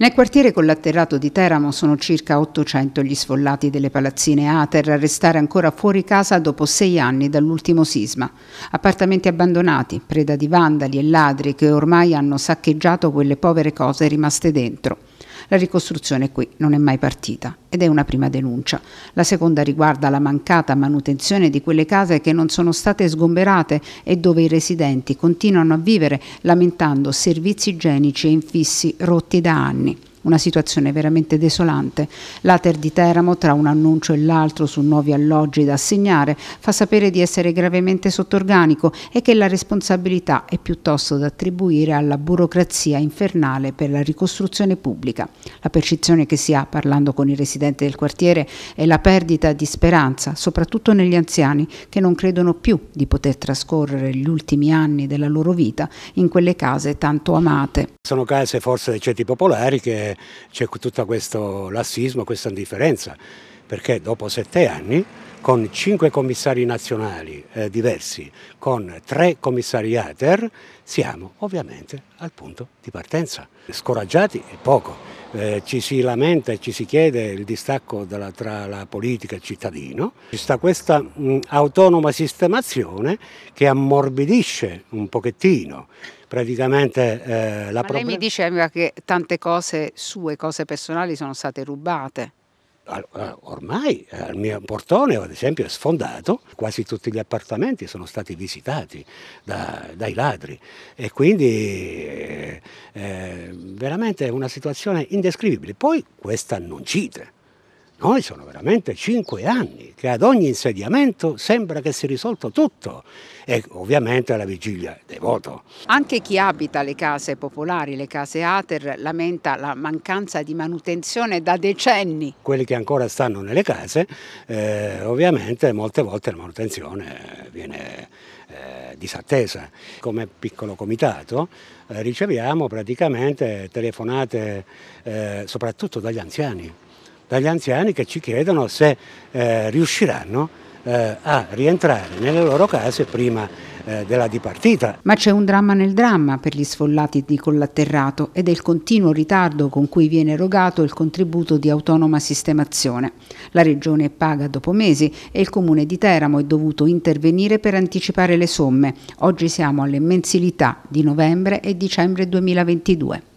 Nel quartiere collaterrato di Teramo sono circa 800 gli sfollati delle palazzine Ater a restare ancora fuori casa dopo sei anni dall'ultimo sisma. Appartamenti abbandonati, preda di vandali e ladri che ormai hanno saccheggiato quelle povere cose rimaste dentro. La ricostruzione qui non è mai partita ed è una prima denuncia. La seconda riguarda la mancata manutenzione di quelle case che non sono state sgomberate e dove i residenti continuano a vivere lamentando servizi igienici e infissi rotti da anni. Una situazione veramente desolante. L'Ater di Teramo, tra un annuncio e l'altro su nuovi alloggi da assegnare, fa sapere di essere gravemente sottorganico e che la responsabilità è piuttosto da attribuire alla burocrazia infernale per la ricostruzione pubblica. La percezione che si ha parlando con i residenti del quartiere è la perdita di speranza, soprattutto negli anziani che non credono più di poter trascorrere gli ultimi anni della loro vita in quelle case tanto amate. Sono case forse dei ceti popolari che c'è tutto questo lassismo, questa indifferenza perché dopo sette anni con cinque commissari nazionali eh, diversi, con tre commissari ATER, siamo ovviamente al punto di partenza. Scoraggiati è poco, eh, ci si lamenta e ci si chiede il distacco dalla, tra la politica e il cittadino, ci sta questa mh, mm, autonoma sistemazione che ammorbidisce un pochettino praticamente eh, la problematica. Lei mi diceva che tante cose sue, cose personali sono state rubate. Eh, ormai eh, al mio portone, ad esempio, è sfondato, quasi tutti gli appartamenti sono stati visitati da, dai ladri e quindi eh, eh veramente una situazione indescrivibile. Poi questa non cite noi sono veramente cinque anni che ad ogni insediamento sembra che si risolto tutto e ovviamente alla vigilia del voto. Anche chi abita le case popolari, le case Ater, lamenta la mancanza di manutenzione da decenni. Quelli che ancora stanno nelle case, eh, ovviamente molte volte la manutenzione viene eh, disattesa. Come piccolo comitato eh, riceviamo praticamente telefonate eh, soprattutto dagli anziani dagli anziani che ci chiedono se eh, riusciranno eh, a rientrare nelle loro case prima eh, della dipartita. Ma c'è un dramma nel dramma per gli sfollati di Collatterrato ed è il continuo ritardo con cui viene erogato il contributo di autonoma sistemazione. La regione paga dopo mesi e il comune di Teramo è dovuto intervenire per anticipare le somme. Oggi siamo alle mensilità di novembre e dicembre 2022.